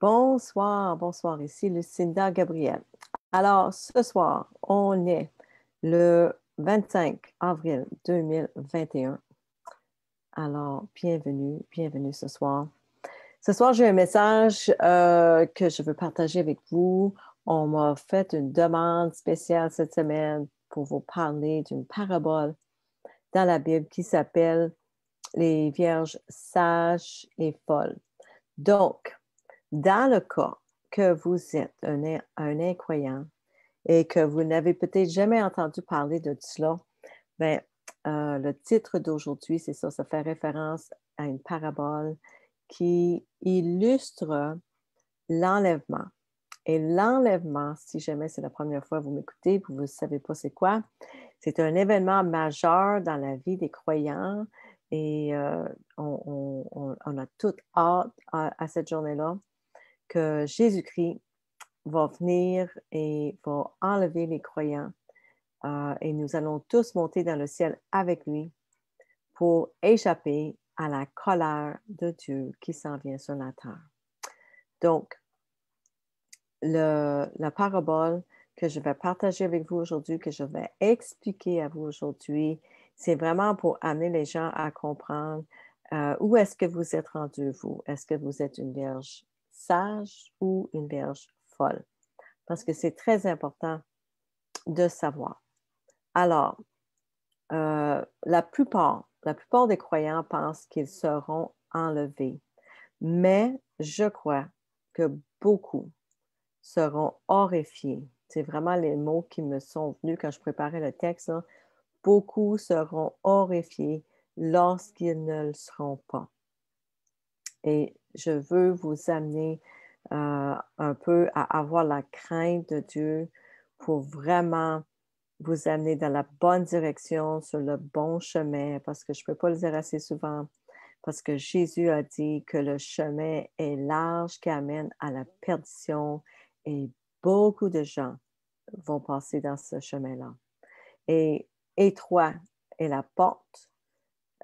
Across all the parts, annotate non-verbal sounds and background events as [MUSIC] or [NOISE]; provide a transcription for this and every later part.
Bonsoir, bonsoir. Ici Lucinda Gabriel. Alors, ce soir, on est le 25 avril 2021. Alors, bienvenue, bienvenue ce soir. Ce soir, j'ai un message euh, que je veux partager avec vous. On m'a fait une demande spéciale cette semaine pour vous parler d'une parabole dans la Bible qui s'appelle Les Vierges sages et folles. Donc, dans le cas que vous êtes un, incroyant et que vous n'avez peut-être jamais entendu parler de cela, ben, euh, le titre d'aujourd'hui, c'est ça, ça fait référence à une parabole qui illustre l'enlèvement. Et l'enlèvement, si jamais c'est la première fois que vous m'écoutez vous ne savez pas c'est quoi, c'est un événement majeur dans la vie des croyants et euh, on, a toute hâte à cette journée-là que Jésus-Christ va venir et va enlever les croyants euh, et nous allons tous monter dans le ciel avec lui pour échapper à la colère de Dieu qui s'en vient sur la terre. Donc, la parabole que je vais partager avec vous aujourd'hui, que je vais expliquer à vous aujourd'hui, c'est vraiment pour amener les gens à comprendre euh, où est-ce que vous êtes rendu, vous. Est-ce que vous êtes une vierge sage ou une vierge folle, parce que c'est très important de savoir. Alors, euh, la plupart, des croyants pensent qu'ils seront enlevés, mais je crois que beaucoup seront horrifiés. C'est vraiment les mots qui me sont venus quand je préparais le texte. Beaucoup seront horrifiés lorsqu'ils ne le seront pas. Et je veux vous amener euh, un peu à avoir la crainte de Dieu pour vraiment vous amener dans la bonne direction, sur le bon chemin, parce que je ne peux pas le dire assez souvent, parce que Jésus a dit que le chemin est large qui amène à la perdition et beaucoup de gens vont passer dans ce chemin-là. Et étroit est la porte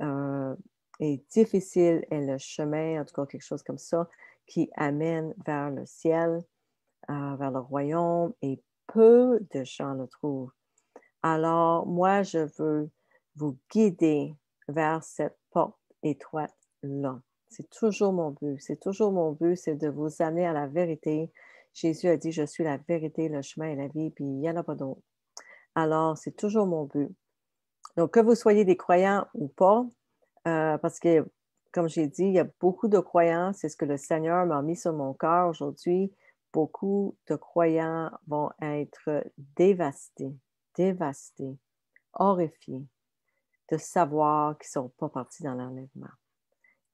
euh, est difficile est le chemin, en tout cas quelque chose comme ça, qui amène vers le ciel, euh, vers le royaume, et peu de gens le trouvent. Alors, moi, je veux vous guider vers cette porte étroite-là. C'est toujours mon but. C'est toujours mon but, c'est de vous amener à la vérité. Jésus a dit, je suis la vérité, le chemin et la vie, puis il n'y en a pas d'autre. Alors, c'est toujours mon but. Donc, que vous soyez des croyants ou pas, euh, parce que, comme j'ai dit, il y a beaucoup de croyants, c'est ce que le Seigneur m'a mis sur mon cœur aujourd'hui. Beaucoup de croyants vont être dévastés, dévastés, horrifiés de savoir qu'ils ne sont pas partis dans l'enlèvement.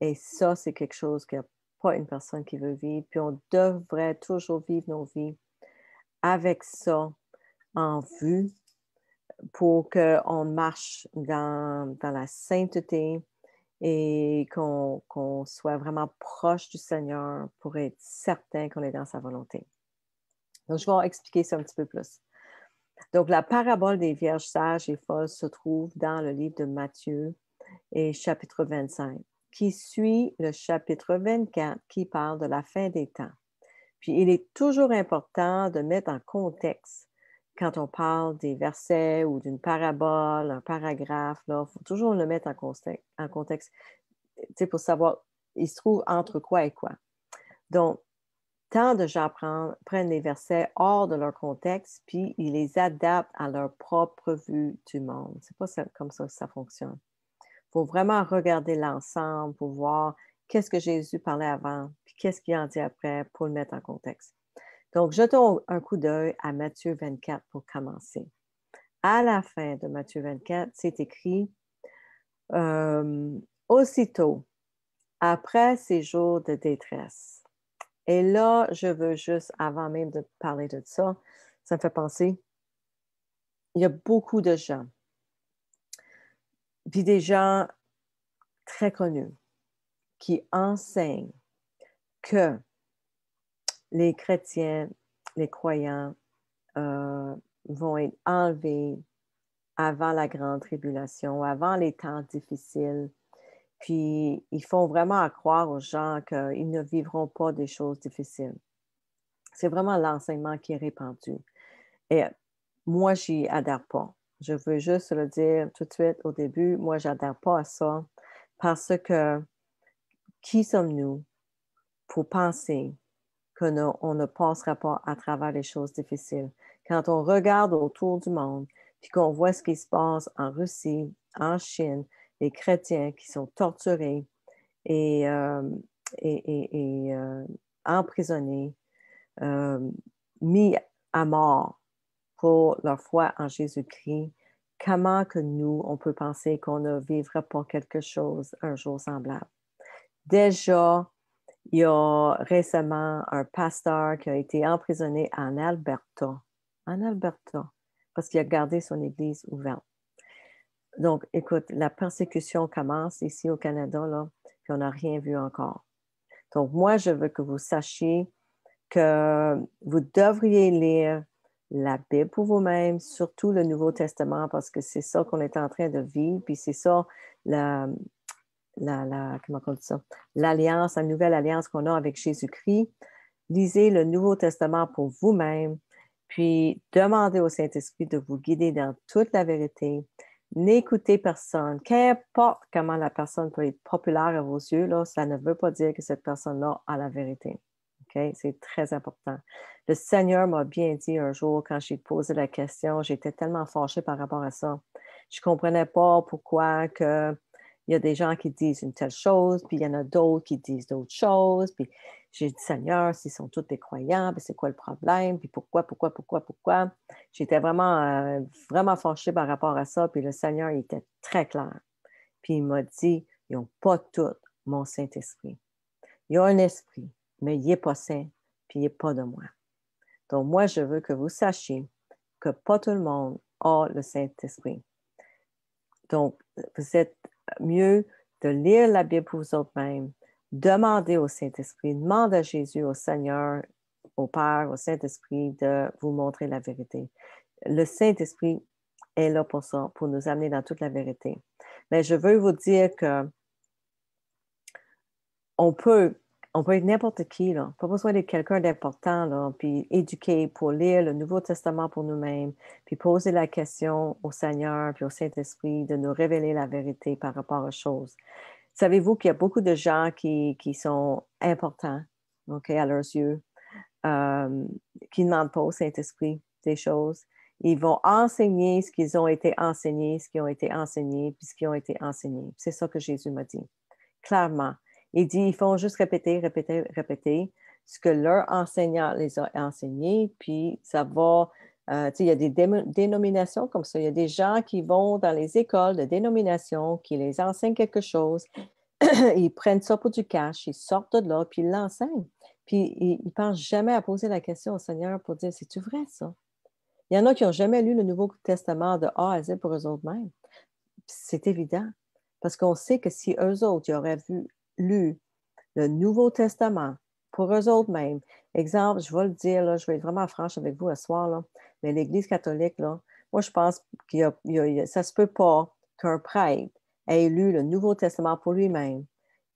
Et ça, c'est quelque chose qu'il n'y a pas une personne qui veut vivre. Puis on devrait toujours vivre nos vies avec ça en vue pour qu'on marche dans, la sainteté, et qu'on soit vraiment proche du Seigneur pour être certain qu'on est dans sa volonté. Donc, je vais expliquer ça un petit peu plus. Donc, la parabole des vierges sages et folles se trouve dans le livre de Matthieu et chapitre 25, qui suit le chapitre 24 qui parle de la fin des temps. Puis, il est toujours important de mettre en contexte quand on parle des versets ou d'une parabole, un paragraphe, il faut toujours le mettre en contexte, pour savoir il se trouve entre quoi et quoi. Donc, tant de gens prennent, les versets hors de leur contexte, puis ils les adaptent à leur propre vue du monde. C'est pas comme ça que ça fonctionne. Il faut vraiment regarder l'ensemble pour voir qu'est-ce que Jésus parlait avant, puis qu'est-ce qu'il en dit après pour le mettre en contexte. Donc, jetons un coup d'œil à Matthieu 24 pour commencer. À la fin de Matthieu 24, c'est écrit euh, Aussitôt, après ces jours de détresse. Et là, je veux juste, avant même de parler de ça, ça me fait penser, il y a beaucoup de gens, des gens très connus, qui enseignent que les chrétiens, les croyants euh, vont être enlevés avant la grande tribulation, avant les temps difficiles. Puis ils font vraiment croire aux gens qu'ils ne vivront pas des choses difficiles. C'est vraiment l'enseignement qui est répandu. Et moi, j'y adhère pas. Je veux juste le dire tout de suite au début, moi, j'adhère pas à ça parce que qui sommes-nous pour penser qu'on on ne passera pas à travers les choses difficiles. Quand on regarde autour du monde, puis qu'on voit ce qui se passe en Russie, en Chine, les chrétiens qui sont torturés et, euh, euh, emprisonnés, euh, mis à mort pour leur foi en Jésus-Christ, comment que nous, on peut penser qu'on ne vivra pas quelque chose un jour semblable? Déjà, il y a récemment un pasteur qui a été emprisonné en Alberta, en Alberta, parce qu'il a gardé son église ouverte. Donc, écoute, la persécution commence ici au Canada, là, puis on n'a rien vu encore. Donc, moi, je veux que vous sachiez que vous devriez lire la Bible pour vous-même, surtout le Nouveau Testament, parce que c'est ça qu'on est en train de vivre, puis c'est ça la, la, L'alliance, la nouvelle alliance qu'on a avec Jésus-Christ. Lisez le Nouveau Testament pour vous-même, puis demandez au Saint-Esprit de vous guider dans toute la vérité. N'écoutez personne, qu'importe comment la personne peut être populaire à vos yeux, là, ça ne veut pas dire que cette personne-là a la vérité. C'est très important. Le Seigneur m'a bien dit un jour, quand j'ai posé la question, j'étais tellement fâchée par rapport à ça. Je ne comprenais pas pourquoi que il y a des gens qui disent une telle chose, puis il y en a d'autres qui disent d'autres choses. Puis j'ai dit, Seigneur, s'ils sont tous des croyants, ben, c'est quoi le problème? Puis pourquoi, pourquoi, pourquoi, pourquoi? J'étais vraiment, euh, vraiment fâchée par rapport à ça. Puis le Seigneur, était très clair. Puis il m'a dit, ils n'ont pas tout mon Saint-Esprit. Il y a un esprit, mais il n'est pas saint, puis il n'est pas de moi. Donc moi, je veux que vous sachiez que pas tout le monde a le Saint-Esprit. Donc, vous êtes mieux de lire la Bible pour vous même mêmes, au Saint-Esprit, demander à Jésus, au Seigneur, au Père, au Saint-Esprit de vous montrer la vérité. Le Saint-Esprit est là pour ça, pour nous amener dans toute la vérité. Mais je veux vous dire que on peut on peut être n'importe qui, là. Pas besoin d'être quelqu'un d'important, Puis éduquer pour lire le Nouveau Testament pour nous-mêmes, puis poser la question au Seigneur, puis au Saint-Esprit de nous révéler la vérité par rapport aux choses. Savez-vous qu'il y a beaucoup de gens qui, qui sont importants, à leurs yeux, euh, qui ne demandent pas au Saint-Esprit des choses. Ils vont enseigner ce qu'ils ont été enseignés, ce qui ont été enseignés puis ce qui ont été enseignés. C'est ça que Jésus m'a dit, clairement. Il dit, ils font juste répéter, répéter, répéter ce que leur enseignant les a enseigné, puis ça va, euh, tu sais, il y a des dénominations comme ça, il y a des gens qui vont dans les écoles de dénomination, qui les enseignent quelque chose, [CLEARS THROAT] ils prennent ça pour du cash, ils sortent de là, puis ils l'enseignent. Puis ils ne pensent jamais à poser la question au Seigneur pour dire, c'est-tu vrai ça? Il y en a qui n'ont jamais lu le Nouveau Testament de A à Z pour eux-mêmes. C'est évident. Parce qu'on sait que si eux autres, ils auraient vu lu le Nouveau Testament pour eux autres mêmes. Exemple, je vais le dire, là, je vais être vraiment franche avec vous ce soir, là, mais l'Église catholique, là, moi, je pense que ça ne se peut pas qu'un prêtre ait lu le Nouveau Testament pour lui-même,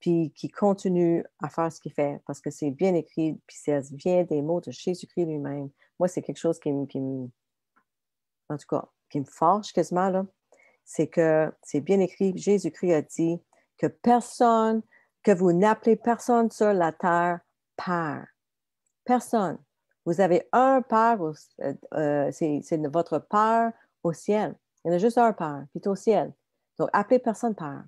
puis qu'il continue à faire ce qu'il fait, parce que c'est bien écrit, puis ça vient des mots de Jésus-Christ lui-même. Moi, c'est quelque chose qui me, qui en tout cas, qui me forge quasiment, là. C'est que c'est bien écrit, Jésus-Christ a dit que personne que vous n'appelez personne sur la terre Père. Personne. Vous avez un Père, euh, euh, c'est votre Père au ciel. Il y en a juste un Père, puis au ciel. Donc, appelez personne Père.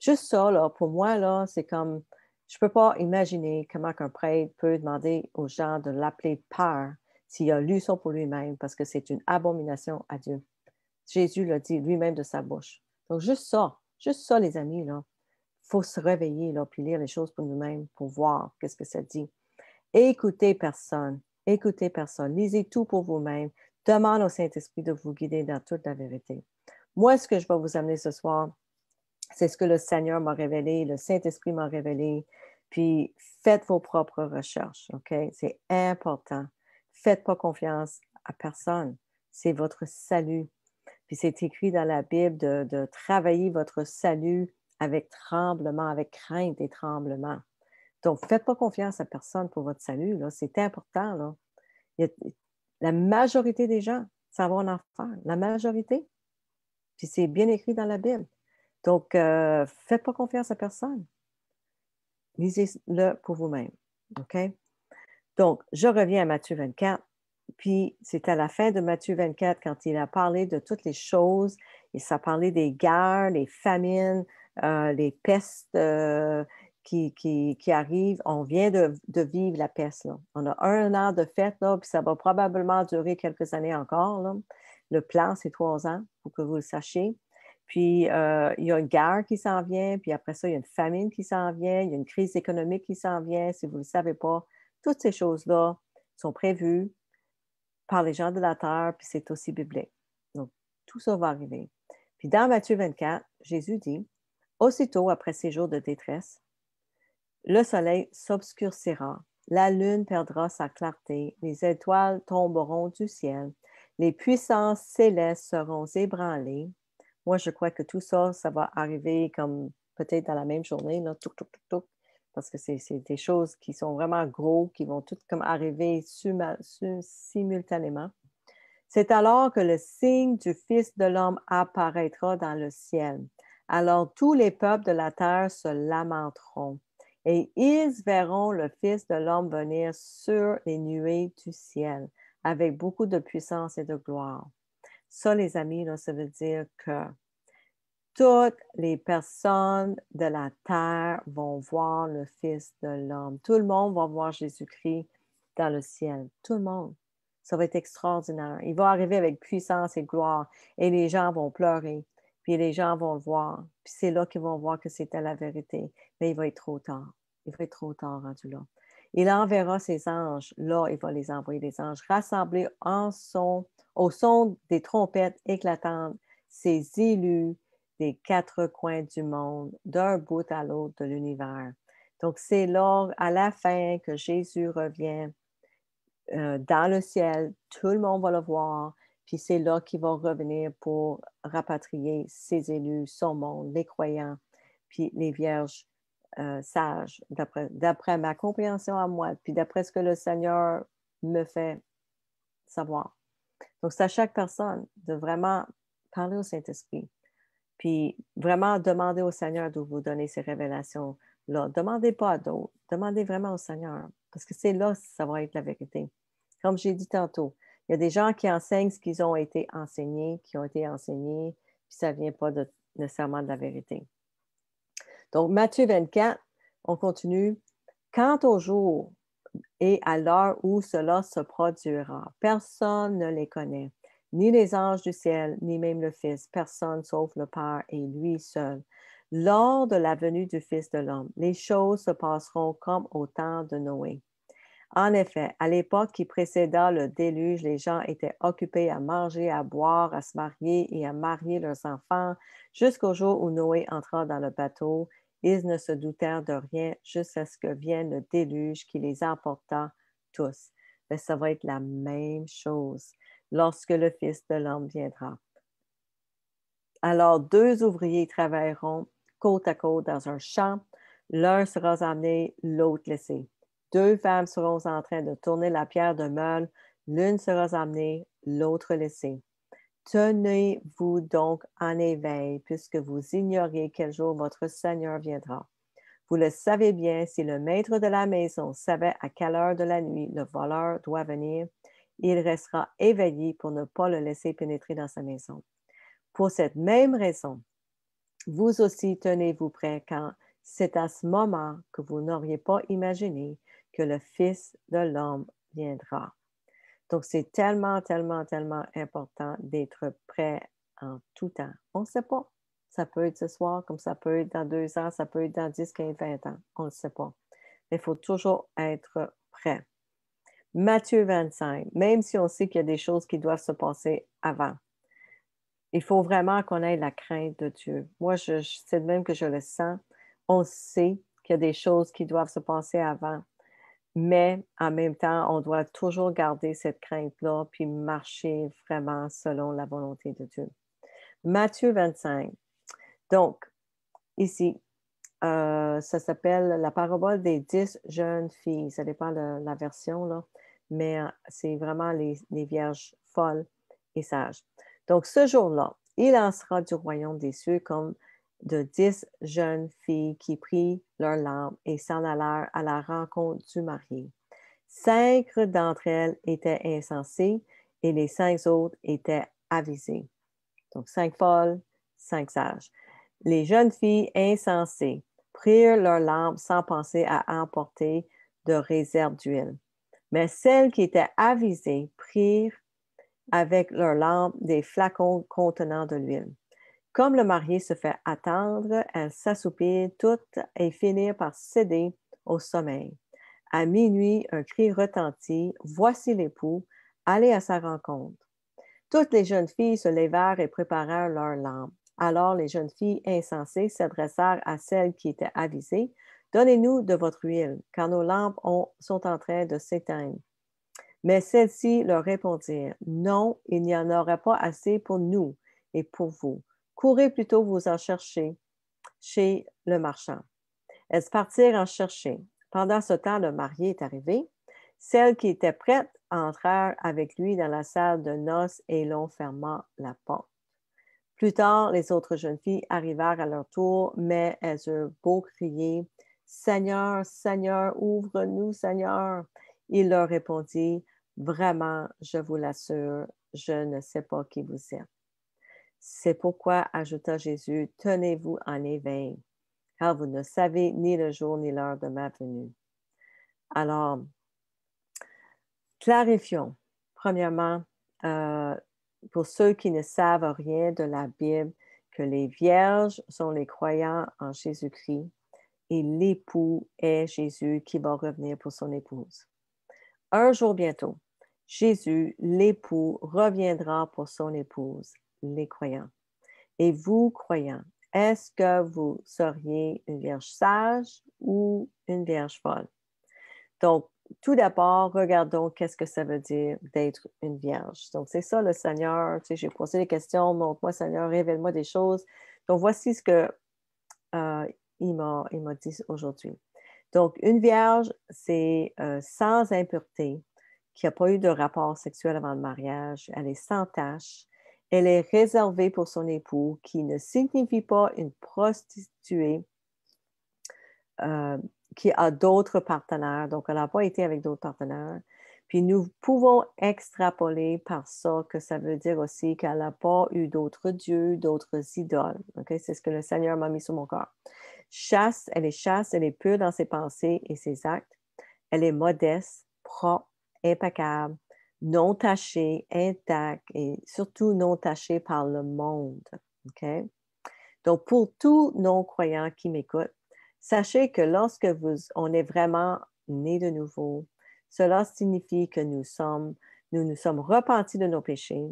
Juste ça, là, pour moi, là, c'est comme, je ne peux pas imaginer comment un prêtre peut demander aux gens de l'appeler Père s'il a lu ça pour lui-même, parce que c'est une abomination à Dieu. Jésus l'a dit lui-même de sa bouche. Donc, juste ça, juste ça, les amis, là, faut se réveiller, là, puis lire les choses pour nous-mêmes, pour voir qu'est-ce que ça dit. Écoutez personne, écoutez personne, lisez tout pour vous-même, demande au Saint-Esprit de vous guider dans toute la vérité. Moi, ce que je vais vous amener ce soir, c'est ce que le Seigneur m'a révélé, le Saint-Esprit m'a révélé, puis faites vos propres recherches, OK? C'est important. Faites pas confiance à personne. C'est votre salut. Puis c'est écrit dans la Bible de travailler votre salut avec tremblement, avec crainte et tremblement. Donc, ne faites pas confiance à personne pour votre salut. C'est important. la majorité des gens ça va en faire. La majorité. Puis c'est bien écrit dans la Bible. Donc, euh, faites pas confiance à personne. Lisez-le pour vous-même. OK? Donc, je reviens à Matthieu 24. Puis, c'est à la fin de Matthieu 24 quand il a parlé de toutes les choses. Il s'est parlé des guerres, des famines, euh, les pestes euh, qui, arrivent. On vient de, vivre la peste. On a un an de fête, là, puis ça va probablement durer quelques années encore. Le plan, c'est trois ans, pour que vous le sachiez. Puis, euh, il y a une guerre qui s'en vient, puis après ça, il y a une famine qui s'en vient, il y a une crise économique qui s'en vient, si vous ne le savez pas. Toutes ces choses-là sont prévues par les gens de la terre, puis c'est aussi biblique. Donc, tout ça va arriver. Puis dans Matthieu 24, Jésus dit, Aussitôt après ces jours de détresse, le soleil s'obscurcira, la lune perdra sa clarté, les étoiles tomberont du ciel, les puissances célestes seront ébranlées. Moi, je crois que tout ça, ça va arriver comme peut-être dans la même journée, parce que c'est des choses qui sont vraiment gros, qui vont toutes comme arriver simultanément. C'est alors que le signe du Fils de l'homme apparaîtra dans le ciel. Alors tous les peuples de la terre se lamenteront et ils verront le Fils de l'homme venir sur les nuées du ciel avec beaucoup de puissance et de gloire. Ça, les amis, ça veut dire que toutes les personnes de la terre vont voir le Fils de l'homme. Tout le monde va voir Jésus-Christ dans le ciel. Tout le monde. Ça va être extraordinaire. Il va arriver avec puissance et gloire et les gens vont pleurer puis les gens vont le voir. Puis c'est là qu'ils vont voir que c'était la vérité. Mais il va être trop tard. Il va être trop tard rendu là. Il enverra ses anges. Là, il va les envoyer, les anges, rassemblés en son, au son des trompettes éclatantes, ses élus des quatre coins du monde, d'un bout à l'autre de l'univers. Donc, c'est là, à la fin, que Jésus revient euh, dans le ciel. Tout le monde va le voir. Puis c'est là qu'il va revenir pour rapatrier ses élus, son monde, les croyants, puis les vierges euh, sages, d'après ma compréhension à moi, puis d'après ce que le Seigneur me fait savoir. Donc, c'est à chaque personne de vraiment parler au Saint-Esprit, puis vraiment demander au Seigneur de vous donner ces révélations-là. Demandez pas à d'autres, demandez vraiment au Seigneur, parce que c'est là que ça va être la vérité. Comme j'ai dit tantôt, il y a des gens qui enseignent ce qu'ils ont été enseignés, qui ont été enseignés, puis ça ne vient pas nécessairement de la vérité. Donc, Matthieu 24, on continue. Quant au jour et à l'heure où cela se produira, personne ne les connaît, ni les anges du ciel, ni même le Fils, personne sauf le Père et lui seul. Lors de la venue du Fils de l'homme, les choses se passeront comme au temps de Noé. En effet, à l'époque qui précéda le déluge, les gens étaient occupés à manger, à boire, à se marier et à marier leurs enfants, jusqu'au jour où Noé entra dans le bateau. Ils ne se doutèrent de rien jusqu'à ce que vienne le déluge qui les emporta tous. Mais ça va être la même chose lorsque le Fils de l'homme viendra. Alors deux ouvriers travailleront côte à côte dans un champ, l'un sera amené, l'autre laissé deux femmes seront en train de tourner la pierre de meule, l'une sera amenée, l'autre laissée. Tenez-vous donc en éveil, puisque vous ignorez quel jour votre Seigneur viendra. Vous le savez bien, si le maître de la maison savait à quelle heure de la nuit le voleur doit venir, il restera éveillé pour ne pas le laisser pénétrer dans sa maison. Pour cette même raison, vous aussi tenez-vous prêt quand c'est à ce moment que vous n'auriez pas imaginé que le Fils de l'homme viendra. Donc, c'est tellement, tellement, tellement important d'être prêt en tout temps. On ne sait pas. Ça peut être ce soir, comme ça peut être dans deux ans, ça peut être dans 10, 15, 20 ans. On ne sait pas. Mais il faut toujours être prêt. Matthieu 25, même si on sait qu'il y a des choses qui doivent se passer avant, il faut vraiment qu'on ait la crainte de Dieu. Moi, je, c'est de même que je le sens. On sait qu'il y a des choses qui doivent se passer avant. Mais en même temps, on doit toujours garder cette crainte-là, puis marcher vraiment selon la volonté de Dieu. Matthieu 25. Donc, ici, euh, ça s'appelle la parabole des dix jeunes filles. Ça dépend de la version, là, mais euh, c'est vraiment les, les vierges folles et sages. Donc, ce jour-là, il en sera du royaume des cieux comme de dix jeunes filles qui prirent leur lampes et s'en allèrent à la rencontre du marié. Cinq d'entre elles étaient insensées et les cinq autres étaient avisées. Donc, cinq folles, cinq sages. Les jeunes filles insensées prirent leur lampes sans penser à emporter de réserve d'huile. Mais celles qui étaient avisées prirent avec leur lampes des flacons contenant de l'huile. Comme le marié se fait attendre, elle s'assoupit toutes et finit par céder au sommeil. À minuit, un cri retentit Voici l'époux, allez à sa rencontre. Toutes les jeunes filles se levèrent et préparèrent leurs lampes. Alors les jeunes filles insensées s'adressèrent à celles qui étaient avisées Donnez-nous de votre huile, car nos lampes sont en train de s'éteindre. Mais celles-ci leur répondirent Non, il n'y en aura pas assez pour nous et pour vous courez plutôt vous en chercher chez le marchand. Elles partirent en chercher. Pendant ce temps, le marié est arrivé. Celles qui étaient prêtes entrèrent avec lui dans la salle de noces et l'on ferma la porte. Plus tard, les autres jeunes filles arrivèrent à leur tour, mais elles eurent beau crier Seigneur, Seigneur, ouvre-nous, Seigneur. Il leur répondit Vraiment, je vous l'assure, je ne sais pas qui vous êtes. C'est pourquoi, ajouta Jésus, tenez-vous en éveil, car vous ne savez ni le jour ni l'heure de ma venue. Alors, clarifions, premièrement, euh, pour ceux qui ne savent rien de la Bible, que les vierges sont les croyants en Jésus-Christ et l'époux est Jésus qui va revenir pour son épouse. Un jour bientôt, Jésus, l'époux, reviendra pour son épouse les croyants. Et vous, croyants, est-ce que vous seriez une vierge sage ou une vierge folle? Donc, tout d'abord, regardons qu'est-ce que ça veut dire d'être une vierge. Donc, c'est ça le Seigneur. Tu sais, j'ai posé des questions. Montre-moi, Seigneur, révèle-moi des choses. Donc, voici ce que euh, il m'a dit aujourd'hui. Donc, une vierge, c'est euh, sans impureté, qui n'a pas eu de rapport sexuel avant le mariage. Elle est sans tache. Elle est réservée pour son époux, qui ne signifie pas une prostituée euh, qui a d'autres partenaires. Donc, elle n'a pas été avec d'autres partenaires. Puis nous pouvons extrapoler par ça que ça veut dire aussi qu'elle n'a pas eu d'autres dieux, d'autres idoles. C'est ce que le Seigneur m'a mis sur mon corps. Chasse, elle est chasse, elle est pure dans ses pensées et ses actes. Elle est modeste, propre, impeccable, non taché, intact et surtout non taché par le monde. OK? Donc, pour tout non-croyant qui m'écoute, sachez que lorsque vous, on est vraiment né de nouveau, cela signifie que nous sommes, nous nous sommes repentis de nos péchés,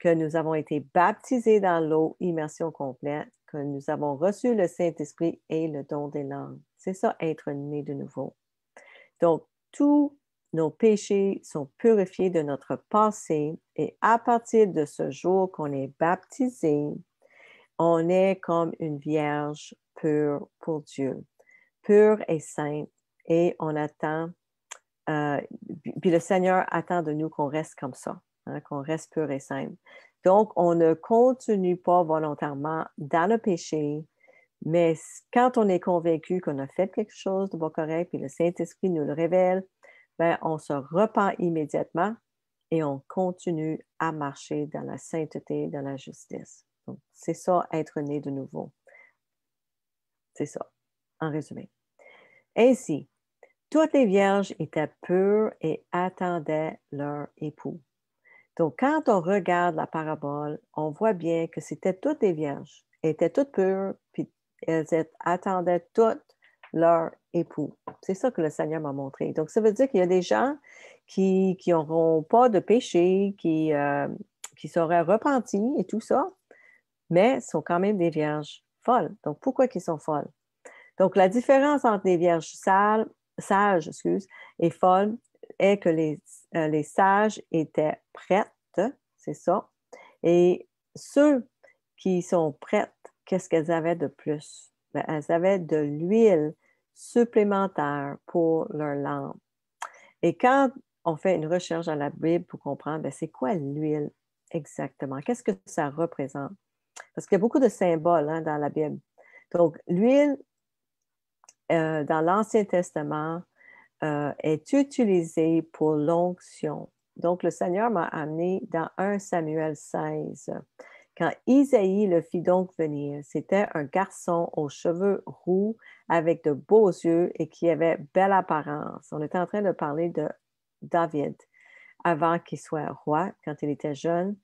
que nous avons été baptisés dans l'eau, immersion complète, que nous avons reçu le Saint-Esprit et le don des langues. C'est ça, être né de nouveau. Donc, tout nos péchés sont purifiés de notre passé et à partir de ce jour qu'on est baptisé, on est comme une vierge pure pour Dieu, pure et sainte. Et on attend, euh, puis le Seigneur attend de nous qu'on reste comme ça, hein, qu'on reste pur et sainte. Donc, on ne continue pas volontairement dans le péché, mais quand on est convaincu qu'on a fait quelque chose de pas correct, puis le Saint-Esprit nous le révèle, ben, on se repent immédiatement et on continue à marcher dans la sainteté, dans la justice. c'est ça, être né de nouveau. C'est ça, en résumé. Ainsi, toutes les vierges étaient pures et attendaient leur époux. Donc, quand on regarde la parabole, on voit bien que c'était toutes les vierges. Elles étaient toutes pures, puis elles attendaient toutes leur époux. C'est ça que le Seigneur m'a montré. Donc, ça veut dire qu'il y a des gens qui n'auront pas de péché, qui, euh, qui seraient repentis et tout ça, mais sont quand même des vierges folles. Donc, pourquoi qu'ils sont folles? Donc, la différence entre les vierges sages excuse, et folles est que les, euh, les sages étaient prêtes, c'est ça, et ceux qui sont prêtes, qu'est-ce qu'elles avaient de plus? Ben, elles avaient de l'huile supplémentaire pour leur lampe. Et quand on fait une recherche dans la Bible pour comprendre ben, c'est quoi l'huile exactement, qu'est-ce que ça représente? Parce qu'il y a beaucoup de symboles hein, dans la Bible. Donc, l'huile, euh, dans l'Ancien Testament, euh, est utilisée pour l'onction. Donc, le Seigneur m'a amené dans 1 Samuel 16. Quand Isaïe le fit donc venir, c'était un garçon aux cheveux roux, avec de beaux yeux et qui avait belle apparence. On était en train de parler de David avant qu'il soit roi, quand il était jeune.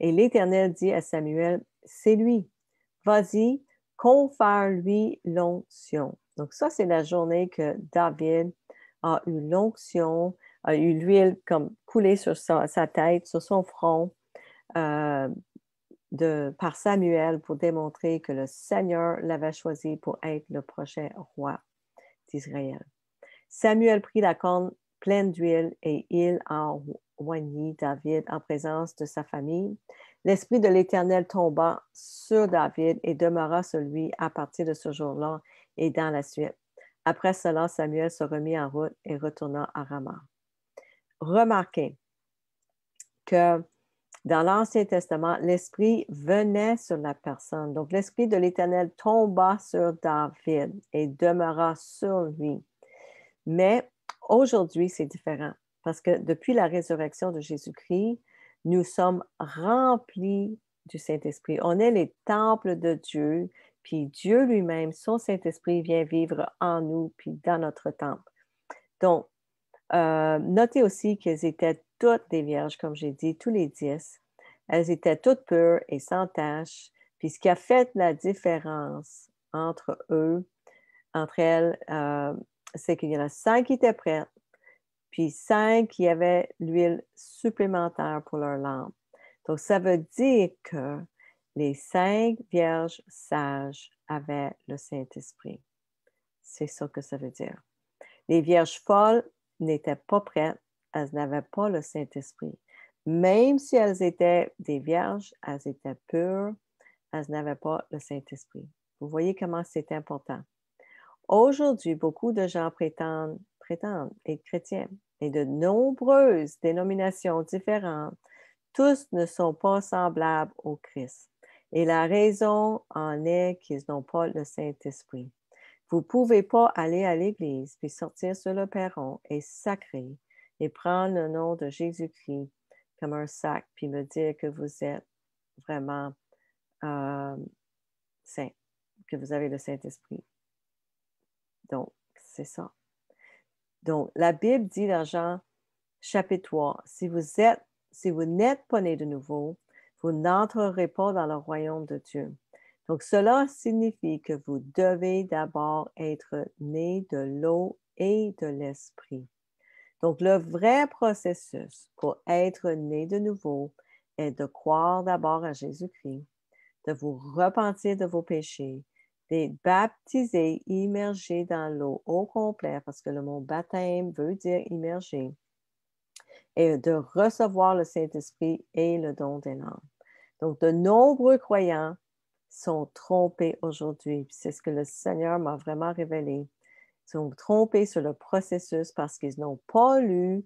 Et l'Éternel dit à Samuel, c'est lui, vas-y, confère-lui l'onction. Donc ça, c'est la journée que David a eu l'onction, a eu l'huile comme coulée sur sa, tête, sur son front. Euh, par Samuel pour démontrer que le Seigneur l'avait choisi pour être le prochain roi d'Israël. Samuel prit la corne pleine d'huile et il en David en présence de sa famille. L'Esprit de l'Éternel tomba sur David et demeura sur lui à partir de ce jour-là et dans la suite. Après cela, Samuel se remit en route et retourna à Ramah. Remarquez que dans l'Ancien Testament, l'Esprit venait sur la personne. Donc, l'Esprit de l'Éternel tomba sur David et demeura sur lui. Mais aujourd'hui, c'est différent parce que depuis la résurrection de Jésus-Christ, nous sommes remplis du Saint-Esprit. On est les temples de Dieu, puis Dieu lui-même, son Saint-Esprit vient vivre en nous, puis dans notre temple. Donc, euh, notez aussi qu'ils étaient toutes les vierges, comme j'ai dit, tous les dix. Elles étaient toutes pures et sans tache. Puis ce qui a fait la différence entre eux, entre elles, euh, c'est qu'il y en a cinq qui étaient prêtes, puis cinq qui avaient l'huile supplémentaire pour leur lampe. Donc, ça veut dire que les cinq vierges sages avaient le Saint-Esprit. C'est ça que ça veut dire. Les vierges folles n'étaient pas prêtes elles n'avaient pas le Saint-Esprit. Même si elles étaient des vierges, elles étaient pures, elles n'avaient pas le Saint-Esprit. Vous voyez comment c'est important. Aujourd'hui, beaucoup de gens prétendent, être chrétiens et de nombreuses dénominations différentes, tous ne sont pas semblables au Christ. Et la raison en est qu'ils n'ont pas le Saint-Esprit. Vous ne pouvez pas aller à l'église puis sortir sur le perron et sacrer et prendre le nom de Jésus-Christ comme un sac, puis me dire que vous êtes vraiment euh, saint, que vous avez le Saint-Esprit. Donc, c'est ça. Donc, la Bible dit dans Jean chapitre 3, si vous êtes, si vous n'êtes pas né de nouveau, vous n'entrerez pas dans le royaume de Dieu. Donc, cela signifie que vous devez d'abord être né de l'eau et de l'esprit. Donc, le vrai processus pour être né de nouveau est de croire d'abord à Jésus-Christ, de vous repentir de vos péchés, d'être baptisé, immergé dans l'eau au complet, parce que le mot baptême veut dire immergé, et de recevoir le Saint-Esprit et le don des langues. Donc, de nombreux croyants sont trompés aujourd'hui. C'est ce que le Seigneur m'a vraiment révélé sont trompés sur le processus parce qu'ils n'ont pas lu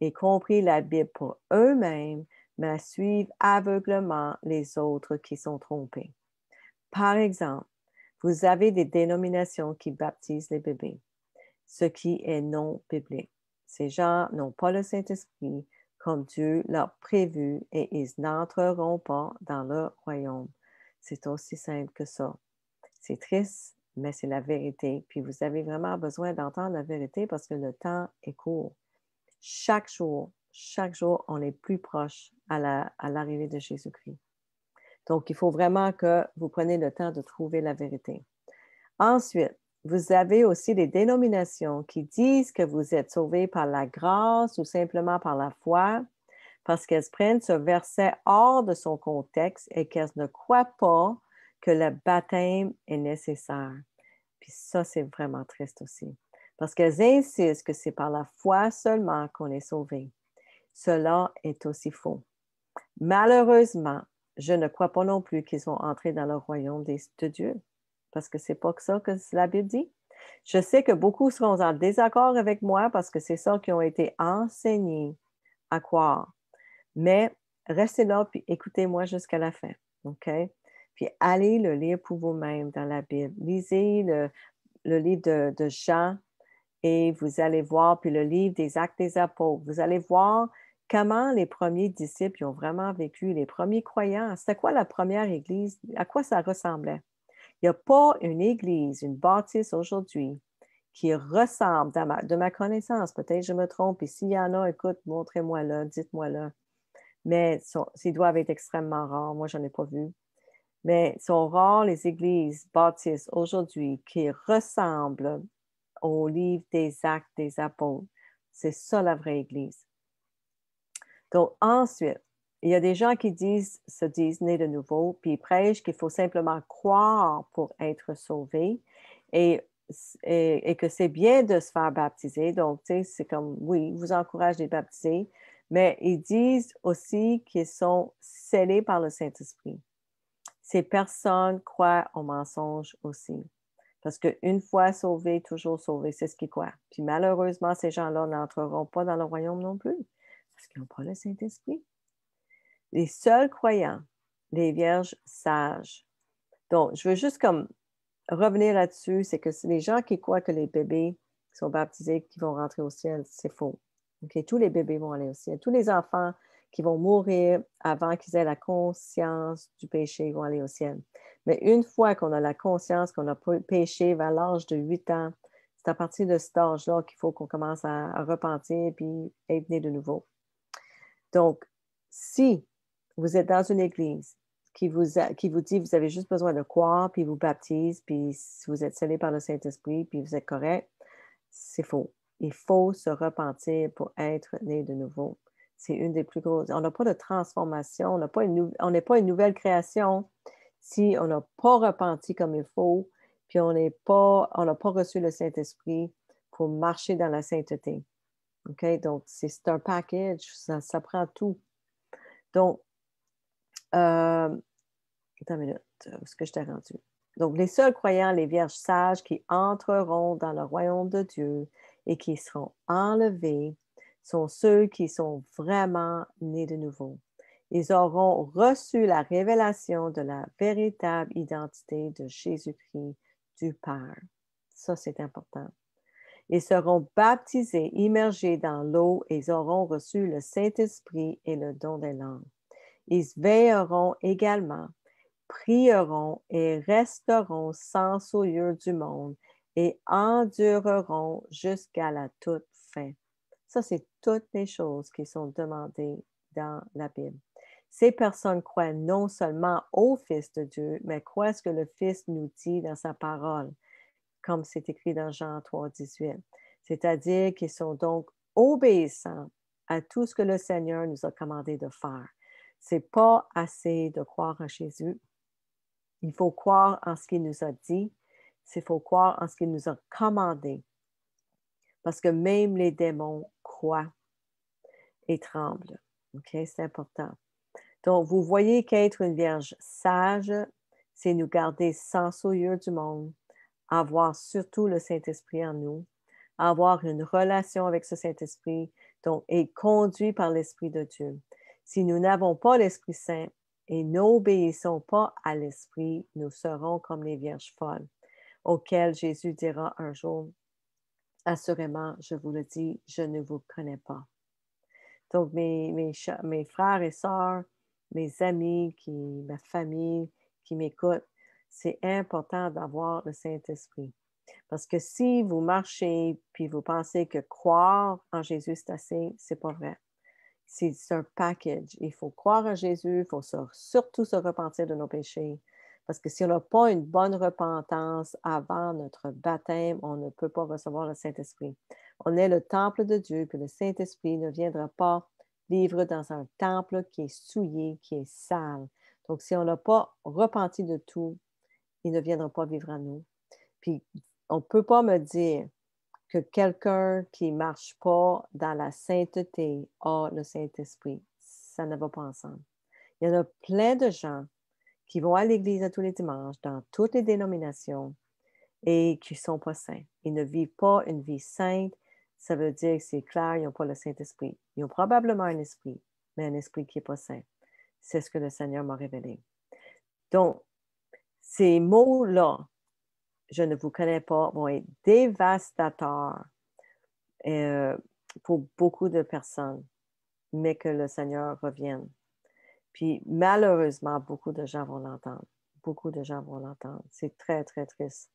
et compris la Bible pour eux-mêmes, mais suivent aveuglement les autres qui sont trompés. Par exemple, vous avez des dénominations qui baptisent les bébés, ce qui est non biblique. Ces gens n'ont pas le Saint-Esprit comme Dieu l'a prévu et ils n'entreront pas dans leur royaume. C'est aussi simple que ça. C'est triste, mais c'est la vérité. Puis vous avez vraiment besoin d'entendre la vérité parce que le temps est court. Chaque jour, chaque jour, on est plus proche à l'arrivée de Jésus-Christ. Donc, il faut vraiment que vous preniez le temps de trouver la vérité. Ensuite, vous avez aussi des dénominations qui disent que vous êtes sauvés par la grâce ou simplement par la foi, parce qu'elles prennent ce verset hors de son contexte et qu'elles ne croient pas que le baptême est nécessaire. Puis ça, c'est vraiment triste aussi. Parce qu'elles insistent que c'est par la foi seulement qu'on est sauvé. Cela est aussi faux. Malheureusement, je ne crois pas non plus qu'ils sont entrés dans le royaume des, de Dieu. Parce que c'est pas ça que la Bible dit. Je sais que beaucoup seront en désaccord avec moi parce que c'est ça qui ont été enseignés à croire. Mais restez là puis écoutez-moi jusqu'à la fin. OK? Puis allez le lire pour vous-même dans la Bible. Lisez le, le livre de, Jean et vous allez voir, puis le livre des actes des apôtres. Vous allez voir comment les premiers disciples ont vraiment vécu, les premiers croyants. C'était quoi la première église? À quoi ça ressemblait? Il n'y a pas une église, une bâtisse aujourd'hui qui ressemble, de ma connaissance, peut-être je me trompe, et s'il y en a, écoute, montrez-moi là, dites-moi là. Mais ils doivent être extrêmement rares. Moi, je n'en ai pas vu mais sont rares les églises baptistes aujourd'hui qui ressemblent au livre des actes des apôtres. C'est ça la vraie église. Donc ensuite, il y a des gens qui disent, se disent nés de nouveau, puis prêchent qu'il faut simplement croire pour être sauvé et, que c'est bien de se faire baptiser. Donc, tu sais, c'est comme, oui, vous encourage les baptiser, mais ils disent aussi qu'ils sont scellés par le Saint-Esprit. Ces personnes croient aux mensonges aussi. Parce qu'une fois sauvé, toujours sauvé, c'est ce qu'ils croient. Puis malheureusement, ces gens-là n'entreront pas dans le royaume non plus, parce qu'ils n'ont pas le Saint-Esprit. Les seuls croyants, les vierges sages. Donc, je veux juste comme revenir là-dessus, c'est que les gens qui croient que les bébés qui sont baptisés, qui vont rentrer au ciel, c'est faux. Tous les bébés vont aller au ciel. Tous les enfants qui vont mourir avant qu'ils aient la conscience du péché, ils vont aller au ciel. Mais une fois qu'on a la conscience qu'on a péché vers l'âge de 8 ans, c'est à partir de cet âge-là qu'il faut qu'on commence à, repentir puis être né de nouveau. Donc, si vous êtes dans une église qui vous, dit qui vous dit vous avez juste besoin de croire, puis vous baptise, puis si vous êtes scellé par le Saint-Esprit, puis vous êtes correct, c'est faux. Il faut se repentir pour être né de nouveau. C'est une des plus grosses. On n'a pas de transformation, on n'est pas, une, nouvelle création si on n'a pas repenti comme il faut, puis on on n'a pas reçu le Saint-Esprit pour marcher dans la sainteté. OK? Donc, c'est un package, ça, prend tout. Donc, euh, attends une minute, où est-ce que je t'ai rendu? Donc, les seuls croyants, les vierges sages qui entreront dans le royaume de Dieu et qui seront enlevés sont ceux qui sont vraiment nés de nouveau. Ils auront reçu la révélation de la véritable identité de Jésus-Christ du Père. Ça, c'est important. Ils seront baptisés, immergés dans l'eau et ils auront reçu le Saint-Esprit et le don des langues. Ils veilleront également, prieront et resteront sans souillure du monde et endureront jusqu'à la toute fin. Ça, c'est toutes les choses qui sont demandées dans la Bible. Ces personnes croient non seulement au Fils de Dieu, mais croient ce que le Fils nous dit dans sa parole, comme c'est écrit dans Jean 3, 18. C'est-à-dire qu'ils sont donc obéissants à tout ce que le Seigneur nous a commandé de faire. C'est pas assez de croire en Jésus. Il faut croire en ce qu'il nous a dit. Il faut croire en ce qu'il nous a commandé. Parce que même les démons croit et tremble. OK, c'est important. Donc, vous voyez qu'être une vierge sage, c'est nous garder sans souillure du monde, avoir surtout le Saint-Esprit en nous, avoir une relation avec ce Saint-Esprit, donc être conduit par l'Esprit de Dieu. Si nous n'avons pas l'Esprit Saint et n'obéissons pas à l'Esprit, nous serons comme les vierges folles, auxquelles Jésus dira un jour, Assurément, je vous le dis, je ne vous connais pas. Donc, mes, frères et sœurs, mes amis, qui, ma famille qui m'écoutent, c'est important d'avoir le Saint-Esprit. Parce que si vous marchez puis vous pensez que croire en Jésus, c'est assez, c'est pas vrai. C'est un package. Il faut croire en Jésus, il faut surtout se repentir de nos péchés, parce que si on n'a pas une bonne repentance avant notre baptême, on ne peut pas recevoir le Saint-Esprit. On est le temple de Dieu, puis le Saint-Esprit ne viendra pas vivre dans un temple qui est souillé, qui est sale. Donc, si on n'a pas repenti de tout, il ne viendra pas vivre à nous. Puis, on ne peut pas me dire que quelqu'un qui ne marche pas dans la sainteté a le Saint-Esprit. Ça ne va pas ensemble. Il y en a plein de gens qui vont à l'église à tous les dimanches, dans toutes les dénominations, et qui ne sont pas saints. Ils ne vivent pas une vie sainte. Ça veut dire que c'est clair, ils n'ont pas le Saint-Esprit. Ils ont probablement un esprit, mais un esprit qui n'est pas saint. C'est ce que le Seigneur m'a révélé. Donc, ces mots-là, je ne vous connais pas, vont être dévastateurs euh, pour beaucoup de personnes, mais que le Seigneur revienne puis malheureusement, beaucoup de gens vont l'entendre. Beaucoup de gens vont l'entendre. C'est très, très triste.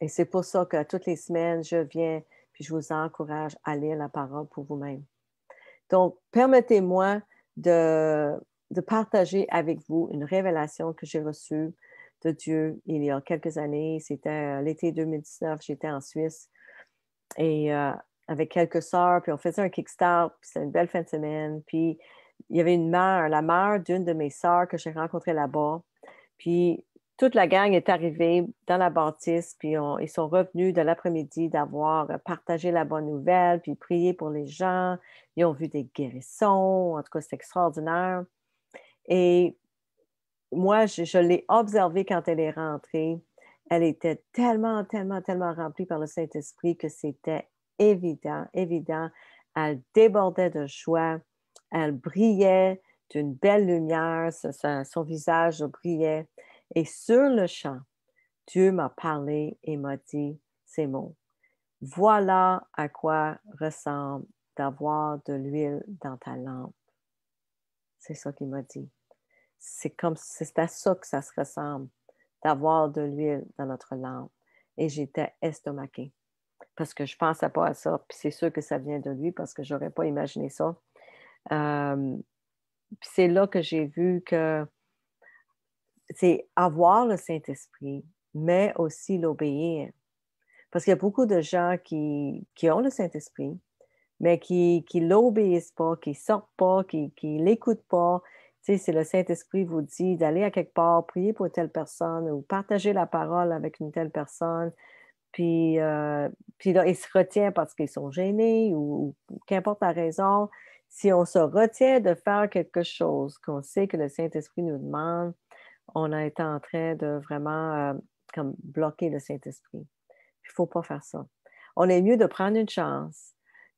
Et c'est pour ça que toutes les semaines, je viens, puis je vous encourage à lire la parole pour vous-même. Donc, permettez-moi de, partager avec vous une révélation que j'ai reçue de Dieu il y a quelques années. C'était euh, l'été 2019, j'étais en Suisse et euh, avec quelques sœurs, puis on faisait un kickstart, puis c'était une belle fin de semaine, puis il y avait une mère, la mère d'une de mes sœurs que j'ai rencontrée là-bas. Puis toute la gang est arrivée dans la bâtisse, puis ils sont revenus de l'après-midi d'avoir partagé la bonne nouvelle, puis prié pour les gens. Ils ont vu des guérissons. En tout cas, c'est extraordinaire. Et moi, je, je l'ai observée quand elle est rentrée. Elle était tellement, tellement, tellement remplie par le Saint-Esprit que c'était évident, évident. Elle débordait de joie. Elle brillait d'une belle lumière, son visage brillait. Et sur le champ, Dieu m'a parlé et m'a dit ces mots. Voilà à quoi ressemble d'avoir de l'huile dans ta lampe. C'est ça qu'il m'a dit. C'est comme c'est à ça que ça se ressemble, d'avoir de l'huile dans notre lampe. Et j'étais estomaquée parce que je ne pensais pas à ça. Puis c'est sûr que ça vient de lui parce que je n'aurais pas imaginé ça. Euh, c'est là que j'ai vu que c'est avoir le Saint-Esprit, mais aussi l'obéir. Parce qu'il y a beaucoup de gens qui, ont le Saint-Esprit, mais qui ne l'obéissent pas, qui ne sortent pas, qui ne l'écoutent pas. si le Saint-Esprit vous dit d'aller à quelque part, prier pour telle personne ou partager la parole avec une telle personne, puis, euh, puis ils se retiennent parce qu'ils sont gênés ou qu'importe la raison, si on se retient de faire quelque chose qu'on sait que le Saint-Esprit nous demande, on est en train de vraiment euh, comme bloquer le Saint-Esprit. Il ne faut pas faire ça. On est mieux de prendre une chance,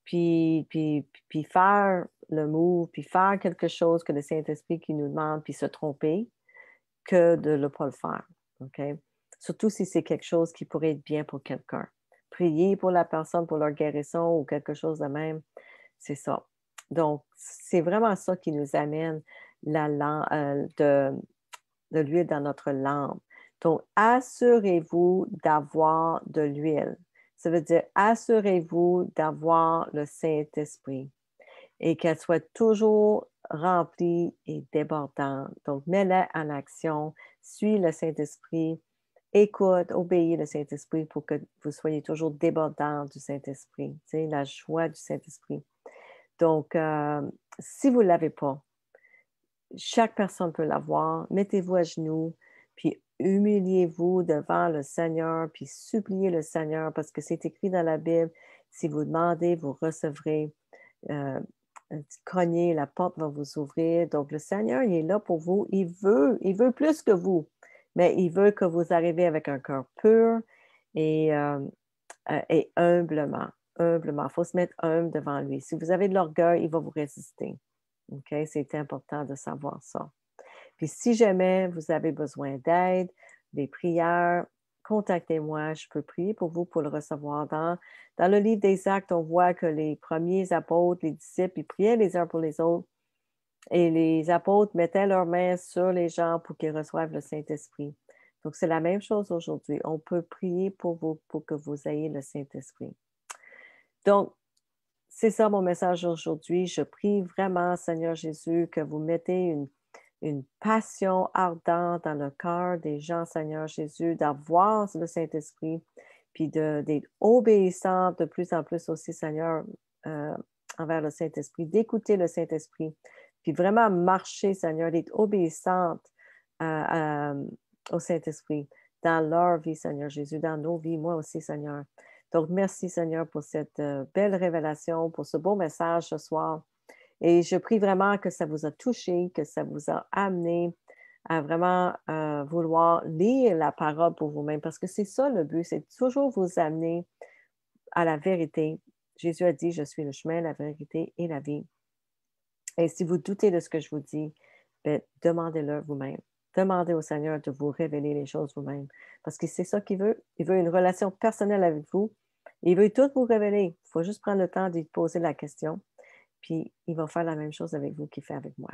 puis, puis, faire le move, puis faire quelque chose que le Saint-Esprit qui nous demande, puis se tromper, que de ne pas le faire. Ok? Surtout si c'est quelque chose qui pourrait être bien pour quelqu'un. Prier pour la personne, pour leur guérison ou quelque chose de même, c'est ça. Donc, c'est vraiment ça qui nous amène euh, de, l'huile dans notre lampe. Donc, assurez-vous d'avoir de l'huile. Ça veut dire assurez-vous d'avoir le Saint-Esprit et qu'elle soit toujours remplie et débordante. Donc, mets-la en action, suis le Saint-Esprit, écoute, obéis le Saint-Esprit pour que vous soyez toujours débordant du Saint-Esprit, la joie du Saint-Esprit. Donc, euh, si vous ne l'avez pas, chaque personne peut l'avoir. Mettez-vous à genoux, puis humiliez-vous devant le Seigneur, puis suppliez le Seigneur, parce que c'est écrit dans la Bible, si vous demandez, vous recevrez. Euh, cognez, la porte va vous ouvrir. Donc, le Seigneur, il est là pour vous. Il veut, il veut plus que vous, mais il veut que vous arriviez avec un cœur pur et euh, euh, humblement humblement. Il faut se mettre humble devant lui. Si vous avez de l'orgueil, il va vous résister. OK? C'est important de savoir ça. Puis si jamais vous avez besoin d'aide, des prières, contactez-moi, je peux prier pour vous pour le recevoir. Dans, dans le livre des actes, on voit que les premiers apôtres, les disciples, ils priaient les uns pour les autres et les apôtres mettaient leurs mains sur les gens pour qu'ils reçoivent le Saint-Esprit. Donc c'est la même chose aujourd'hui. On peut prier pour vous pour que vous ayez le Saint-Esprit. Donc, c'est ça mon message aujourd'hui. Je prie vraiment, Seigneur Jésus, que vous mettez une, passion ardente dans le cœur des gens, Seigneur Jésus, d'avoir le Saint-Esprit, puis d'être obéissante de plus en plus aussi, Seigneur, euh, envers le Saint-Esprit, d'écouter le Saint-Esprit, puis vraiment marcher, Seigneur, d'être obéissante euh, euh, au Saint-Esprit dans leur vie, Seigneur Jésus, dans nos vies, moi aussi, Seigneur. Donc, merci Seigneur pour cette euh, belle révélation, pour ce beau message ce soir. Et je prie vraiment que ça vous a touché, que ça vous a amené à vraiment euh, vouloir lire la parole pour vous-même, parce que c'est ça le but, c'est toujours vous amener à la vérité. Jésus a dit, je suis le chemin, la vérité et la vie. Et si vous doutez de ce que je vous dis, ben, demandez-le vous-même. Demandez au Seigneur de vous révéler les choses vous-même. Parce que c'est ça qu'il veut. Il veut une relation personnelle avec vous. Il veut tout vous révéler. Il faut juste prendre le temps d'y poser la question. Puis il va faire la même chose avec vous qu'il fait avec moi.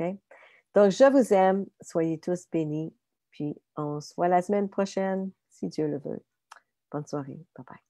OK? Donc, je vous aime. Soyez tous bénis. Puis on se voit la semaine prochaine, si Dieu le veut. Bonne soirée. Bye bye.